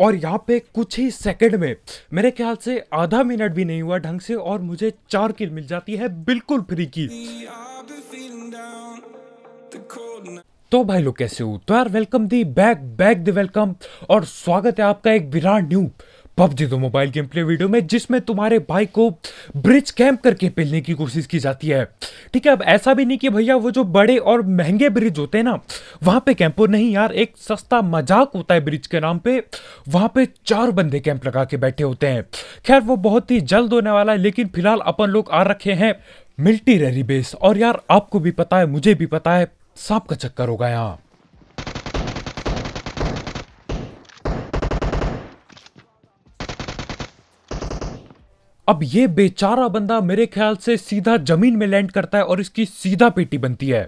और यहाँ पे कुछ ही सेकंड में मेरे ख्याल से आधा मिनट भी नहीं हुआ ढंग से और मुझे चार किल मिल जाती है बिल्कुल फ्री की तो भाई लोग कैसे हो तो यार welcome the back back the welcome और स्वागत है आपका एक विराट न्यू पबजी दो तो मोबाइल गेम प्ले वीडियो में जिसमें तुम्हारे भाई को ब्रिज कैंप करके पिलने की कोशिश की जाती है ठीक है अब ऐसा भी नहीं कि भैया वो जो बड़े और महंगे ब्रिज होते हैं ना वहां पे कैंप नहीं यार एक सस्ता मजाक होता है ब्रिज के नाम पे वहां पे चार बंदे कैंप लगा के बैठे होते हैं खैर वो बहुत ही जल्द होने वाला है लेकिन फिलहाल अपन लोग आ रखे हैं मिल्टी रेरी बेस और यार आपको भी पता है मुझे भी पता है सांप का चक्कर होगा यहाँ अब ये बेचारा बंदा मेरे ख्याल से सीधा जमीन में लैंड करता है और इसकी सीधा पेटी बनती है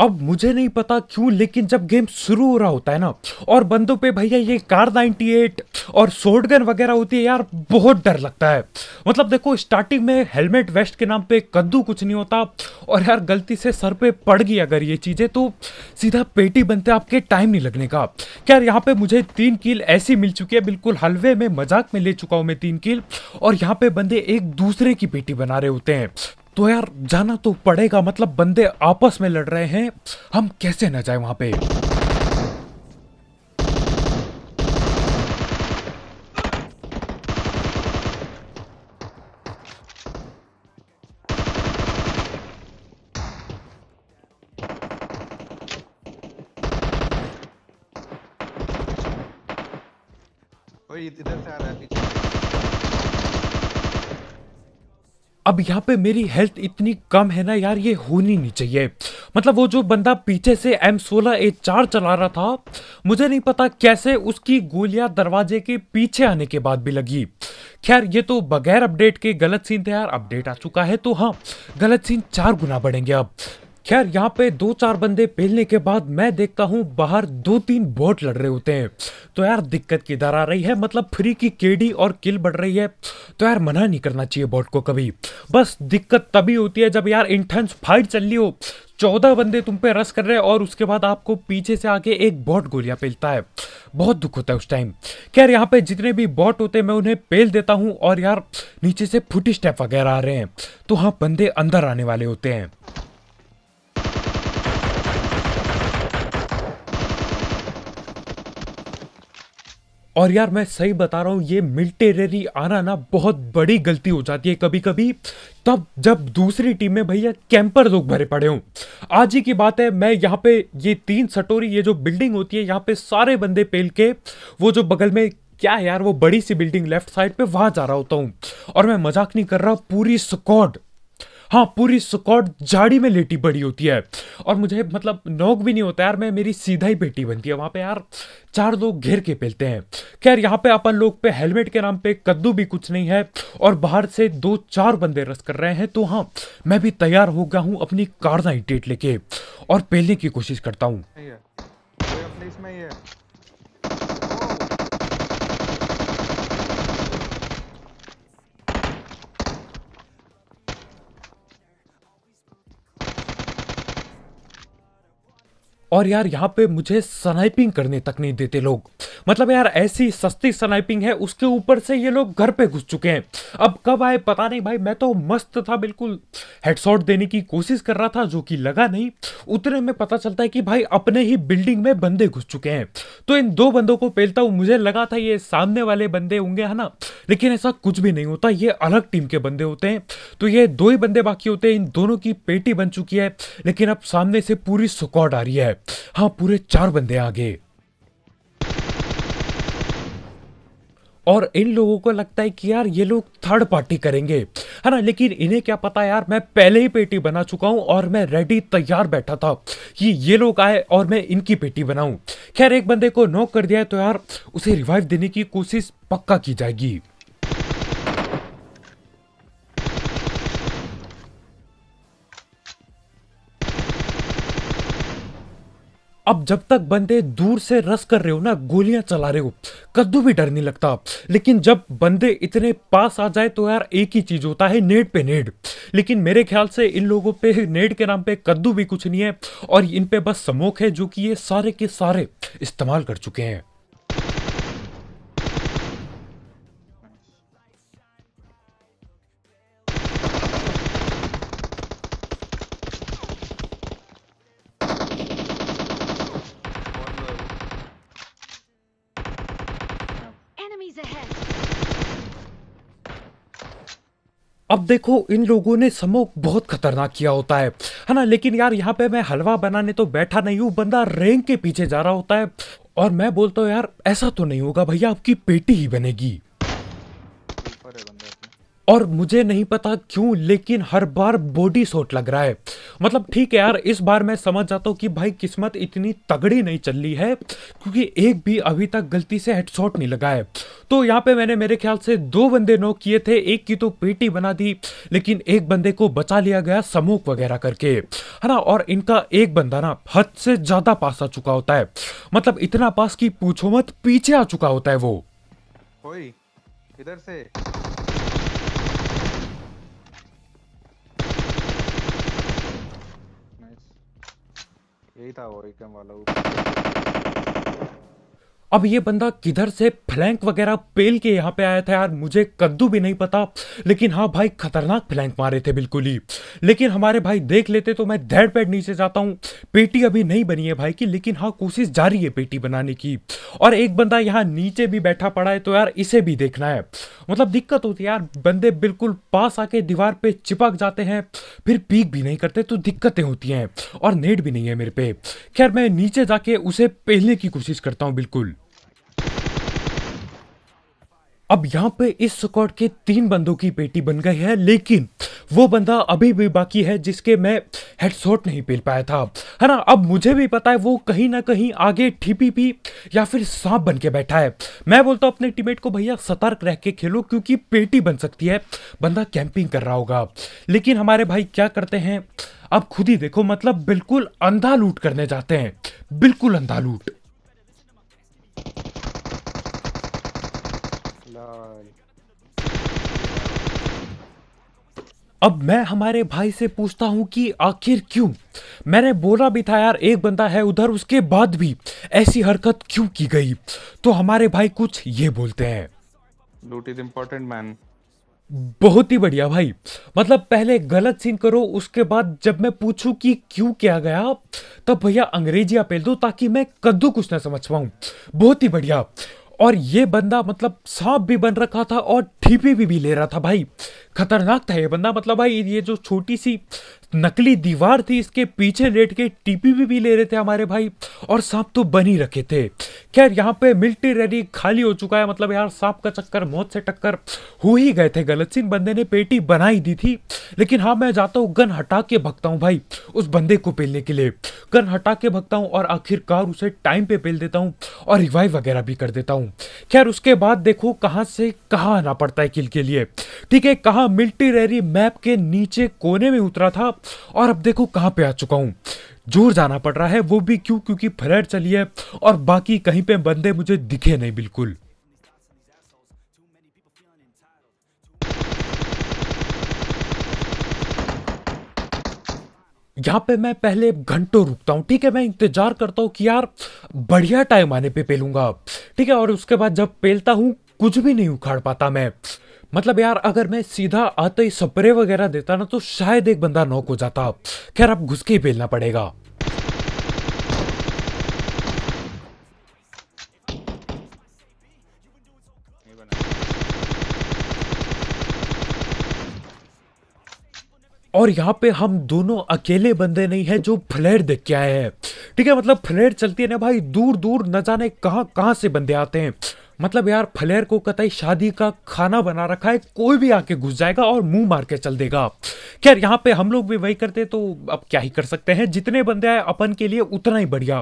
अब मुझे नहीं पता क्यों लेकिन जब गेम शुरू हो रहा होता है ना और बंदों पे भैया ये कार 98 और शोट गन वगैरह होती है यार बहुत डर लगता है मतलब देखो स्टार्टिंग में हेलमेट वेस्ट के नाम पे कद्दू कुछ नहीं होता और यार गलती से सर पे पड़ गई अगर ये चीज़ें तो सीधा पेटी बनते आपके टाइम नहीं लगने का यार यहाँ पे मुझे तीन किल ऐसी मिल चुकी है बिल्कुल हलवे में मजाक में ले चुका हूँ मैं तीन किल और यहाँ पे बंदे एक दूसरे की पेटी बना रहे होते हैं तो यार जाना तो पड़ेगा मतलब बंदे आपस में लड़ रहे हैं हम कैसे ना जाए वहां पे इधर से आ रहा है अब यहाँ पे मेरी हेल्थ इतनी कम है ना यार ये होनी नहीं चाहिए मतलब वो जो बंदा पीछे से एम सोलह ए चार चला रहा था मुझे नहीं पता कैसे उसकी गोलियां दरवाजे के पीछे आने के बाद भी लगी खैर ये तो बगैर अपडेट के गलत सीन थे यार अपडेट आ चुका है तो हाँ गलत सीन चार गुना बढ़ेंगे अब खैर यहाँ पे दो चार बंदे पहलने के बाद मैं देखता हूँ बाहर दो तीन बोट लड़ रहे होते हैं तो यार दिक्कत किधर आ रही है मतलब फ्री की केडी और किल बढ़ रही है तो यार मना नहीं करना चाहिए बॉट को कभी बस दिक्कत तभी होती है जब यार इंटेंस फाइट चल रही हो चौदह बंदे तुम पे रस कर रहे हैं और उसके बाद आपको पीछे से आके एक बॉट गोलियां पेलता है बहुत दुख होता है उस टाइम खैर यहाँ पे जितने भी बॉट होते हैं मैं उन्हें पेल देता हूँ और यार नीचे से फुटी स्टेप वगैरह आ रहे हैं तो हाँ बंदे अंदर आने वाले होते हैं और यार मैं सही बता रहा हूँ ये मिल्टेररी आना ना बहुत बड़ी गलती हो जाती है कभी कभी तब जब दूसरी टीम में भैया कैंपर लोग भरे पड़े हों आज ही की बात है मैं यहाँ पे ये तीन सटोरी ये जो बिल्डिंग होती है यहाँ पे सारे बंदे पेल के वो जो बगल में क्या है यार वो बड़ी सी बिल्डिंग लेफ्ट साइड पे वहां जा रहा होता हूँ और मैं मजाक नहीं कर रहा पूरी स्कॉड हाँ पूरी सुकॉट झाड़ी में लेटी बड़ी होती है और मुझे मतलब नोक भी नहीं होता यार मैं मेरी सीधा ही बेटी बनती है वहाँ पे यार चार लोग घेर के पेलते हैं खैर यहाँ पे अपन लोग पे हेलमेट के नाम पे कद्दू भी कुछ नहीं है और बाहर से दो चार बंदे रस कर रहे हैं तो हाँ मैं भी तैयार हो गया हूँ अपनी कारदाई टेट लेके और पेलने की कोशिश करता हूँ और यार यहाँ पे मुझे स्नाइपिंग करने तक नहीं देते लोग मतलब यार ऐसी सस्ती स्नाइपिंग है उसके ऊपर से ये लोग घर पे घुस चुके हैं अब कब आए पता नहीं भाई मैं तो मस्त था बिल्कुल हेडशॉट देने की कोशिश कर रहा था जो कि लगा नहीं उतने में पता चलता है कि भाई अपने ही बिल्डिंग में बंदे घुस चुके हैं तो इन दो बंदों को पहलता हूँ मुझे लगा था ये सामने वाले बंदे होंगे है ना लेकिन ऐसा कुछ भी नहीं होता ये अलग टीम के बंदे होते हैं तो ये दो ही बंदे बाकी होते हैं इन दोनों की पेटी बन चुकी है लेकिन अब सामने से पूरी सुकॉट आ रही है हाँ पूरे चार बंदे आगे और इन लोगों को लगता है कि यार ये लोग थर्ड पार्टी करेंगे है ना लेकिन इन्हें क्या पता यार मैं पहले ही पेटी बना चुका हूँ और मैं रेडी तैयार बैठा था कि ये लोग आए और मैं इनकी पेटी बनाऊँ खैर एक बंदे को नॉक कर दिया है तो यार उसे रिवाइव देने की कोशिश पक्का की जाएगी अब जब तक बंदे दूर से रस कर रहे हो ना गोलियां चला रहे हो कद्दू भी डर नहीं लगता लेकिन जब बंदे इतने पास आ जाए तो यार एक ही चीज होता है नेट पे नेट लेकिन मेरे ख्याल से इन लोगों पे नेट के नाम पे कद्दू भी कुछ नहीं है और इन पे बस समोक है जो कि ये सारे के सारे इस्तेमाल कर चुके हैं देखो इन लोगों ने स्मोक बहुत खतरनाक किया होता है है ना लेकिन यार यहाँ पे मैं हलवा बनाने तो बैठा नहीं हूँ बंदा रैंक के पीछे जा रहा होता है और मैं बोलता हूँ यार ऐसा तो नहीं होगा भैया आपकी पेटी ही बनेगी और मुझे नहीं पता क्यों लेकिन हर बार बॉडी शॉट लग रहा है मतलब ठीक है यार इस बार मैं समझ जाता हूँ कि भाई किस्मत इतनी तगड़ी नहीं चल रही है क्योंकि एक भी अभी तक गलती से हेडशॉट नहीं लगा है तो यहाँ पे मैंने मेरे ख्याल से दो बंदे नोक किए थे एक की तो पेटी बना दी लेकिन एक बंदे को बचा लिया गया समोक वगैरह करके है ना और इनका एक बंदा ना हद से ज़्यादा पास आ चुका होता है मतलब इतना पास कि पूछो मत पीछे आ चुका होता है वो इधर से यही था वो एकदम वाला अब ये बंदा किधर से फ्लैंक वगैरह पेल के यहाँ पे आया था यार मुझे कद्दू भी नहीं पता लेकिन हाँ भाई खतरनाक फ्लैंक मारे थे बिल्कुल ही लेकिन हमारे भाई देख लेते तो मैं धैड़ पैड नीचे जाता हूँ पेटी अभी नहीं बनी है भाई की लेकिन हाँ कोशिश जारी है पेटी बनाने की और एक बंदा यहाँ नीचे भी बैठा पड़ा है तो यार इसे भी देखना है मतलब दिक्कत होती है यार बंदे बिल्कुल पास आके दीवार पे चिपक जाते हैं फिर पीक भी नहीं करते तो दिक्कतें होती हैं और नेट भी नहीं है मेरे पे खैर मैं नीचे जाके उसे पहले की कोशिश करता हूँ बिल्कुल अब यहाँ पे इस स्कॉट के तीन बंदों की पेटी बन गई है लेकिन वो बंदा अभी भी बाकी है जिसके मैं हेडसोट नहीं पील पाया था है ना अब मुझे भी पता है वो कहीं ना कहीं आगे ठीपी पी या फिर सांप बन के बैठा है मैं बोलता हूँ अपने टीमेट को भैया सतर्क रह के खेलो क्योंकि पेटी बन सकती है बंदा कैंपिंग कर रहा होगा लेकिन हमारे भाई क्या करते हैं अब खुद ही देखो मतलब बिल्कुल अंधा लूट करने जाते हैं बिल्कुल अंधा लूट अब मैं हमारे भाई से पूछता हूँ कि आखिर क्यों मैंने बोला भी था यार एक बंदा है उधर उसके बाद भी ऐसी हरकत क्यों की गई तो हमारे भाई कुछ ये बोलते हैं लूट इज इम्पोर्टेंट मैन बहुत ही बढ़िया भाई मतलब पहले गलत सीन करो उसके बाद जब मैं पूछूं कि क्यों किया गया तब भैया अंग्रेजी अपेल दो ताकि मैं कद्दू कुछ ना समझ पाऊं बहुत ही बढ़िया और ये बंदा मतलब सांप भी बन रखा था और ठीपे भी, भी ले रहा था भाई खतरनाक था ये बंदा मतलब भाई ये जो छोटी सी नकली दीवार थी इसके पीछे लेट के टीपी भी, भी ले रहे थे हमारे भाई और सांप तो बन ही रखे थे खैर यहाँ पे मिल्टी रेडी खाली हो चुका है मतलब यार सांप का चक्कर मौत से टक्कर हो ही गए थे गलत सिंह बंदे ने पेटी बनाई दी थी लेकिन हाँ मैं जाता हूँ गन हटा के भगता हूँ भाई उस बंदे को पेलने के लिए गन हटा के भगता हूँ और आखिरकार उसे टाइम पे पेल देता हूँ और रिवाइव वगैरह भी कर देता हूँ खैर उसके बाद देखो कहाँ से कहाँ आना पड़ता पड़ता है किल के लिए ठीक है कहा मिल्टी रेरी मैप के नीचे कोने में उतरा था और अब देखो कहाँ पे आ चुका हूँ जोर जाना पड़ रहा है वो भी क्यों क्योंकि फ्लैट चली है और बाकी कहीं पे बंदे मुझे दिखे नहीं बिल्कुल यहाँ पे मैं पहले घंटों रुकता हूँ ठीक है मैं इंतजार करता हूँ कि यार बढ़िया टाइम आने पे पेलूंगा ठीक है और उसके बाद जब पेलता हूँ कुछ भी नहीं उखाड़ पाता मैं मतलब यार अगर मैं सीधा आते ही स्प्रे वगैरह देता ना तो शायद एक बंदा नॉक हो जाता खैर अब घुस के ही बेलना पड़ेगा और यहाँ पे हम दोनों अकेले बंदे नहीं है जो फ्लैट देख के आए हैं ठीक है मतलब फ्लैट चलती है ना भाई दूर दूर न जाने कहाँ कहाँ से बंदे आते हैं मतलब यार फलेर को कतई शादी का खाना बना रखा है कोई भी आके घुस जाएगा और मुंह मार के चल देगा खैर यहाँ पे हम लोग भी वही करते तो अब क्या ही कर सकते हैं जितने बंदे आए अपन के लिए उतना ही बढ़िया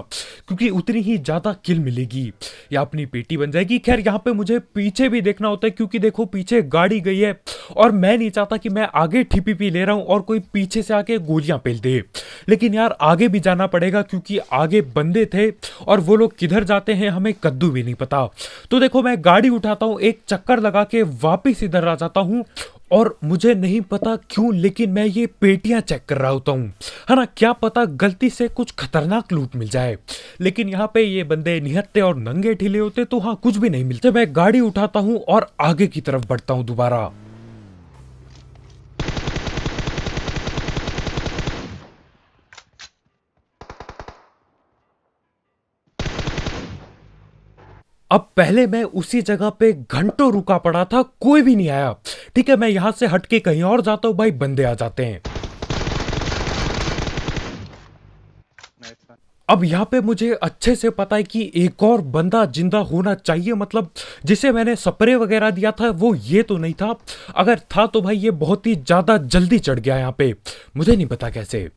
क्योंकि उतनी ही ज़्यादा किल मिलेगी या अपनी पेटी बन जाएगी खैर यहाँ पे मुझे पीछे भी देखना होता है क्योंकि देखो पीछे गाड़ी गई है और मैं नहीं चाहता कि मैं आगे ठीपी पी ले रहा हूँ और कोई पीछे से आके गोलियाँ पेल दे लेकिन यार आगे भी जाना पड़ेगा क्योंकि आगे बंदे थे और वो लोग किधर जाते हैं हमें कद्दू भी नहीं पता तो देखो मैं गाड़ी उठाता हूँ एक चक्कर लगा के वापिस इधर आ जाता हूँ और मुझे नहीं पता क्यों लेकिन मैं ये पेटियां चेक कर रहा होता हूँ है ना क्या पता गलती से कुछ खतरनाक लूट मिल जाए लेकिन यहाँ पे ये बंदे निहत्ते और नंगे ठिले होते तो हाँ कुछ भी नहीं मिलते मैं गाड़ी उठाता हूँ और आगे की तरफ बढ़ता हूँ दोबारा अब पहले मैं उसी जगह पे घंटों रुका पड़ा था कोई भी नहीं आया ठीक है मैं यहां से हटके कहीं और जाता हूं भाई बंदे आ जाते हैं अब यहाँ पे मुझे अच्छे से पता है कि एक और बंदा जिंदा होना चाहिए मतलब जिसे मैंने स्प्रे वगैरह दिया था वो ये तो नहीं था अगर था तो भाई ये बहुत ही ज़्यादा जल्दी चढ़ गया यहाँ पे मुझे नहीं पता कैसे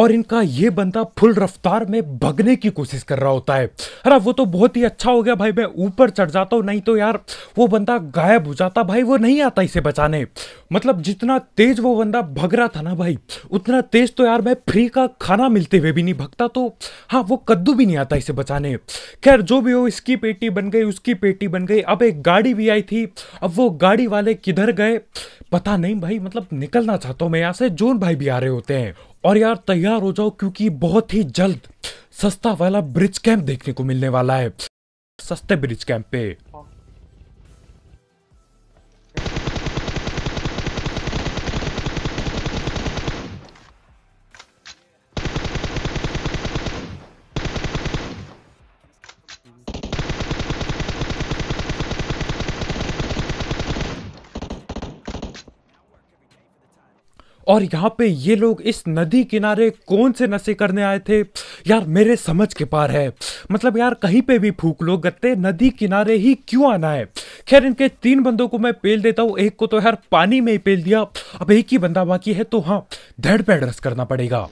और इनका ये बंदा फुल रफ्तार में भगने की कोशिश कर रहा होता है अरे वो तो बहुत ही अच्छा हो गया भाई मैं ऊपर चढ़ जाता हूँ नहीं तो यार वो बंदा गायब हो जाता भाई वो नहीं आता इसे बचाने मतलब जितना तेज वो बंदा भग रहा था ना भाई उतना तेज तो यार मैं फ्री का खाना मिलते हुए भी नहीं भगता तो हाँ वो कद्दू भी नहीं आता इसे बचाने खैर जो भी हो इसकी पेटी बन गई उसकी पेटी बन गई अब एक गाड़ी भी आई थी अब वो गाड़ी वाले किधर गए पता नहीं भाई मतलब निकलना चाहता हूँ मैं यहाँ से जोन भाई भी आ रहे होते हैं और यार तैयार हो जाओ क्योंकि बहुत ही जल्द सस्ता वाला ब्रिज कैंप देखने को मिलने वाला है सस्ते ब्रिज कैंप पे और यहाँ पे ये लोग इस नदी किनारे कौन से नशे करने आए थे यार मेरे समझ के पार है मतलब यार कहीं पे भी फूक लो गत्ते नदी किनारे ही क्यों आना है खैर इनके तीन बंदों को मैं पेल देता हूँ एक को तो यार पानी में ही पेल दिया अब एक ही बंदा बाकी है तो हाँ धड़ पैड रस करना पड़ेगा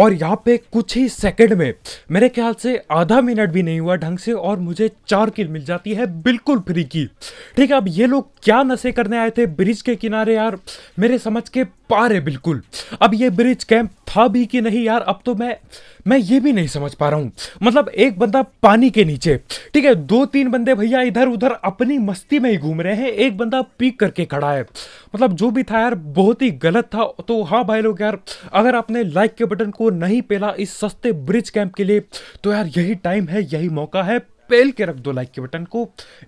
और यहाँ पे कुछ ही सेकंड में मेरे ख्याल से आधा मिनट भी नहीं हुआ ढंग से और मुझे चार किल मिल जाती है बिल्कुल फ्री की ठीक है अब ये लोग क्या नशे करने आए थे ब्रिज के किनारे यार मेरे समझ के पा रहे बिल्कुल अब ये ब्रिज कैंप था भी कि नहीं यार अब तो मैं मैं ये भी नहीं समझ पा रहा हूँ मतलब एक बंदा पानी के नीचे ठीक है दो तीन बंदे भैया इधर उधर अपनी मस्ती में ही घूम रहे हैं एक बंदा पीक करके खड़ा है मतलब जो भी था यार बहुत ही गलत था तो हाँ भाई लोग यार अगर आपने लाइक के बटन को नहीं पेला इस सस्ते ब्रिज कैंप के लिए तो यार यही टाइम है यही मौका है पेल के रख दो लाइक के बटन को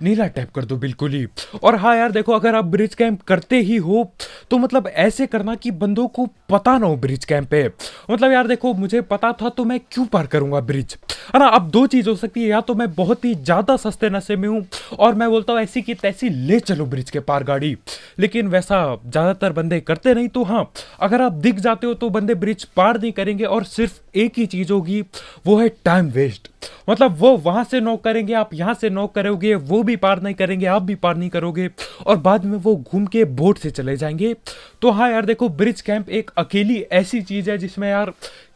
नीला टैप कर दो बिल्कुल ही और हाँ यार देखो अगर आप ब्रिज कैंप करते ही हो तो मतलब ऐसे करना कि बंदों को पता ना हो ब्रिज कैंप पे मतलब यार देखो मुझे पता था तो मैं क्यों पार करूंगा ब्रिज है ना अब दो चीज़ हो सकती है या तो मैं बहुत ही ज़्यादा सस्ते नशे में हूँ और मैं बोलता हूँ ऐसी की तैसी ले चलो ब्रिज के पार गाड़ी लेकिन वैसा ज़्यादातर बंदे करते नहीं तो हाँ अगर आप दिख जाते हो तो बंदे ब्रिज पार नहीं करेंगे और सिर्फ एक ही चीज़ होगी वो है टाइम वेस्ट मतलब वो वहां से नॉक करेंगे आप यहाँ से नॉक करोगे वो भी पार नहीं करेंगे आप भी पार नहीं करोगे और बाद में वो घूम के बोट से चले जाएंगे तो हाँ यार देखो ब्रिज कैंप एक अकेली ऐसी चीज़ है जिसमें यार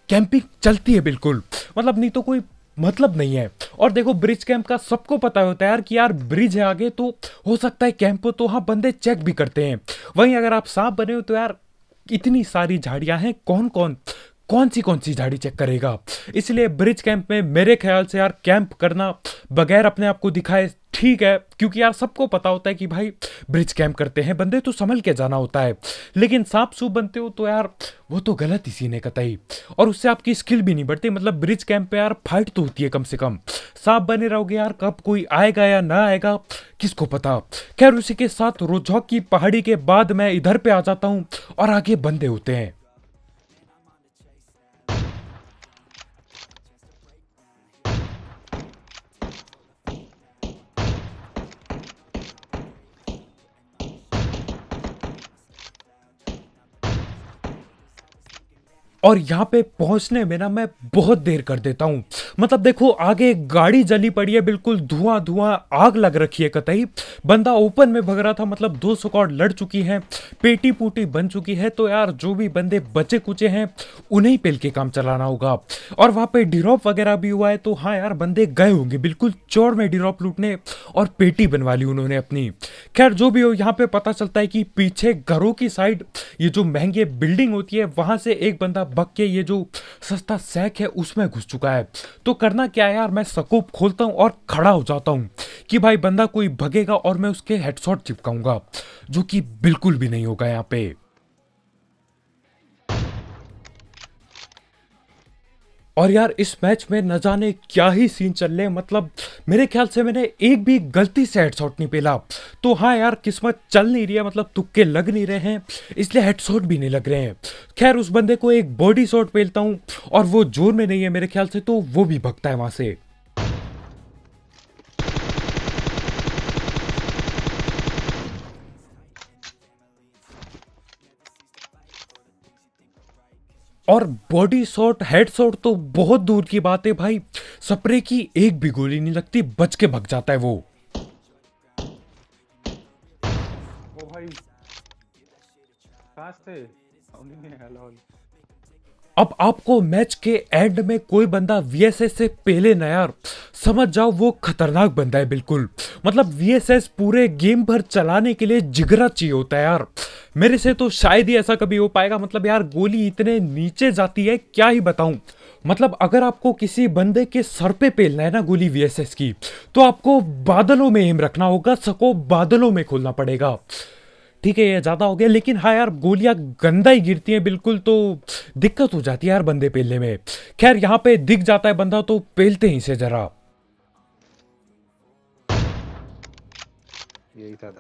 कैंपिंग चलती है बिल्कुल मतलब नहीं तो कोई मतलब नहीं है और देखो ब्रिज कैंप का सबको पता होता है यार कि यार ब्रिज है आगे तो हो सकता है कैंप तो हाँ बंदे चेक भी करते हैं वहीं अगर आप सांप बने हो तो यार इतनी सारी झाड़ियाँ हैं कौन कौन कौन सी कौन सी झाड़ी चेक करेगा इसलिए ब्रिज कैंप में मेरे ख्याल से यार कैंप करना बगैर अपने आप को दिखाए ठीक है क्योंकि यार सबको पता होता है कि भाई ब्रिज कैम्प करते हैं बंदे तो संभल के जाना होता है लेकिन सांप सूप बनते हो तो यार वो तो गलत ही सीने कतई और उससे आपकी स्किल भी नहीं बढ़ती मतलब ब्रिज कैंप पे यार फाइट तो होती है कम से कम सांप बने रहोगे यार कब कोई आएगा या ना आएगा किसको पता खैर उसी के साथ रोजौक की पहाड़ी के बाद मैं इधर पे आ जाता हूँ और आगे बंदे होते हैं और यहाँ पे पहुँचने में ना मैं बहुत देर कर देता हूँ मतलब देखो आगे गाड़ी जली पड़ी है बिल्कुल धुआं धुआं आग लग रखी है कतई बंदा ओपन में भग रहा था मतलब दो सौ लड़ चुकी हैं पेटी पूटी बन चुकी है तो यार जो भी बंदे बचे कुचे हैं उन्हें पेल के काम चलाना होगा और वहाँ पे डिरॉप वगैरह भी हुआ है तो हाँ यार बंदे गए होंगे बिल्कुल चोर में डिरॉप लूटने और पेटी बनवा ली उन्होंने अपनी खैर जो भी हो यहाँ पे पता चलता है कि पीछे घरों की साइड ये जो महंगे बिल्डिंग होती है वहाँ से एक बंदा भग के ये जो सस्ता सैक है उसमें घुस चुका है तो करना क्या है यार मैं सकोप खोलता हूँ और खड़ा हो जाता हूँ कि भाई बंदा कोई भगेगा और मैं उसके हेडसॉट चिपकाऊंगा जो कि बिल्कुल भी नहीं होगा यहाँ पे और यार इस मैच में न जाने क्या ही सीन चल रहे मतलब मेरे ख्याल से मैंने एक भी गलती से हेडशॉट नहीं पेला तो हाँ यार किस्मत चल नहीं रही है मतलब तुक्के लग नहीं रहे हैं इसलिए हेडशॉट भी नहीं लग रहे हैं खैर उस बंदे को एक बॉडी शॉट पेलता हूँ और वो जोर में नहीं है मेरे ख्याल से तो वो भी भगता है वहाँ से और बॉडी शॉट हेड शॉट तो बहुत दूर की बात है भाई स्प्रे की एक भी गोली नहीं लगती बच के भग जाता है वो भाई अब आपको मैच के एंड में कोई बंदा वीएसएस से पहले ना यार समझ जाओ वो खतरनाक बंदा है बिल्कुल मतलब वीएसएस पूरे गेम भर चलाने के लिए जिगरा चाहिए होता है यार मेरे से तो शायद ही ऐसा कभी हो पाएगा मतलब यार गोली इतने नीचे जाती है क्या ही बताऊं मतलब अगर आपको किसी बंदे के सर पे पेलना है ना गोली वीएसएस की तो आपको बादलों में एम रखना होगा सको बादलों में खोलना पड़ेगा ठीक है ये ज़्यादा हो गया लेकिन हाँ यार गोलियाँ गंदा ही गिरती हैं बिल्कुल तो दिक्कत हो जाती है यार बंदे पेलने में खैर यहाँ पे दिख जाता है बंदा तो पेलते ही से ज़रा यही था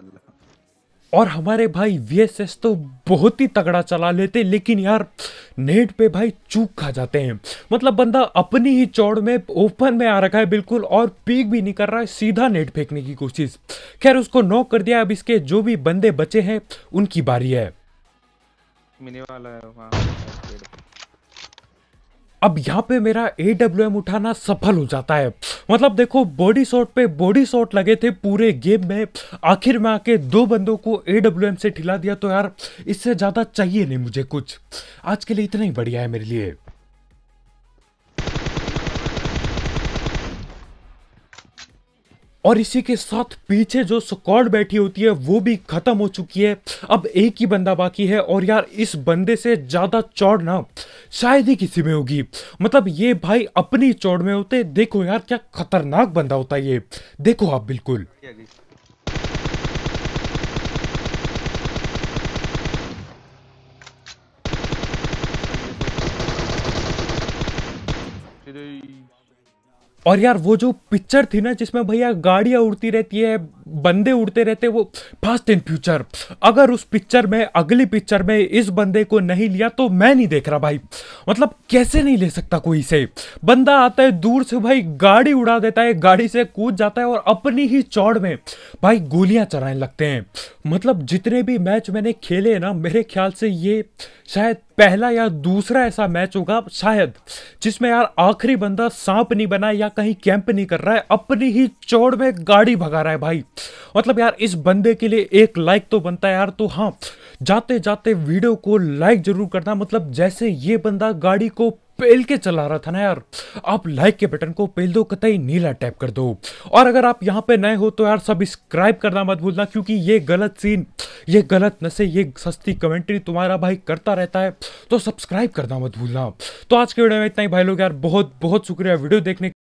और हमारे भाई वी तो बहुत ही तगड़ा चला लेते लेकिन यार नेट पे भाई चूक खा जाते हैं मतलब बंदा अपनी ही चौड़ में ओपन में आ रखा है बिल्कुल और पीक भी नहीं कर रहा है सीधा नेट फेंकने की कोशिश खैर उसको नॉक कर दिया अब इसके जो भी बंदे बचे हैं उनकी बारी है मिनी वाला है हाँ। अब यहाँ पे मेरा ए डब्ल्यू एम उठाना सफल हो जाता है मतलब देखो बॉडी शॉट पे बॉडी शॉट लगे थे पूरे गेम में आखिर में आके दो बंदों को ए डब्ल्यू एम से ठिला दिया तो यार इससे ज़्यादा चाहिए नहीं मुझे कुछ आज के लिए इतना ही बढ़िया है मेरे लिए और इसी के साथ पीछे जो स्कॉड बैठी होती है वो भी खत्म हो चुकी है अब एक ही बंदा बाकी है और यार इस बंदे से ज़्यादा चौड़ ना शायद ही किसी में होगी मतलब ये भाई अपनी चौड़ में होते देखो यार क्या खतरनाक बंदा होता है ये देखो आप बिल्कुल और यार वो जो पिक्चर थी ना जिसमें भैया गाड़ियाँ उड़ती रहती है बंदे उड़ते रहते वो फास्ट इन फ्यूचर अगर उस पिक्चर में अगली पिक्चर में इस बंदे को नहीं लिया तो मैं नहीं देख रहा भाई मतलब कैसे नहीं ले सकता कोई से बंदा आता है दूर से भाई गाड़ी उड़ा देता है गाड़ी से कूद जाता है और अपनी ही चौड़ में भाई गोलियां चलाने लगते हैं मतलब जितने भी मैच मैंने खेले ना मेरे ख्याल से ये शायद पहला या दूसरा ऐसा मैच होगा शायद जिसमें यार आखिरी बंदा सांप नहीं बना या कहीं कैंप नहीं कर रहा है अपनी ही चौड़ में गाड़ी भगा रहा है भाई मतलब यार इस बंदे के लिए एक लाइक तो बनता है यार तो हाँ जाते जाते वीडियो को लाइक जरूर करना मतलब जैसे ये बंदा गाड़ी को पेल के चला रहा था ना यार आप लाइक के बटन को पेल दो कतई नीला टैप कर दो और अगर आप यहाँ पे नए हो तो यार सब्सक्राइब करना मत भूलना क्योंकि ये गलत सीन ये गलत नशे ये सस्ती कमेंट्री तुम्हारा भाई करता रहता है तो सब्सक्राइब करना मत भूलना तो आज के वीडियो में इतना ही भाई लोग यार बहुत बहुत शुक्रिया वीडियो देखने